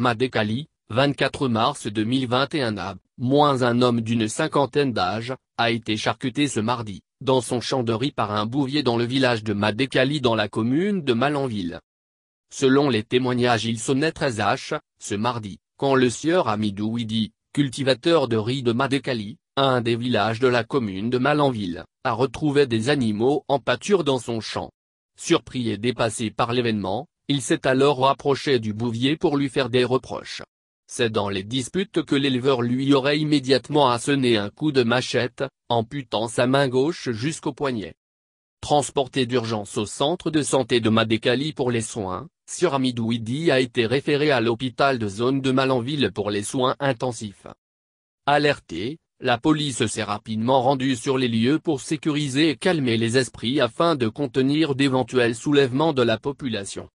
Madekali, 24 mars 2021 moins un homme d'une cinquantaine d'âge, a été charcuté ce mardi, dans son champ de riz par un bouvier dans le village de Madekali dans la commune de Malanville. Selon les témoignages il sonnait très h, ce mardi, quand le sieur Amidou cultivateur de riz de Madekali, un des villages de la commune de Malanville, a retrouvé des animaux en pâture dans son champ. Surpris et dépassé par l'événement, il s'est alors rapproché du bouvier pour lui faire des reproches. C'est dans les disputes que l'éleveur lui aurait immédiatement asséné un coup de machette, amputant sa main gauche jusqu'au poignet. Transporté d'urgence au centre de santé de Madécali pour les soins, Siramidouidi a été référé à l'hôpital de zone de Malanville pour les soins intensifs. Alerté, la police s'est rapidement rendue sur les lieux pour sécuriser et calmer les esprits afin de contenir d'éventuels soulèvements de la population.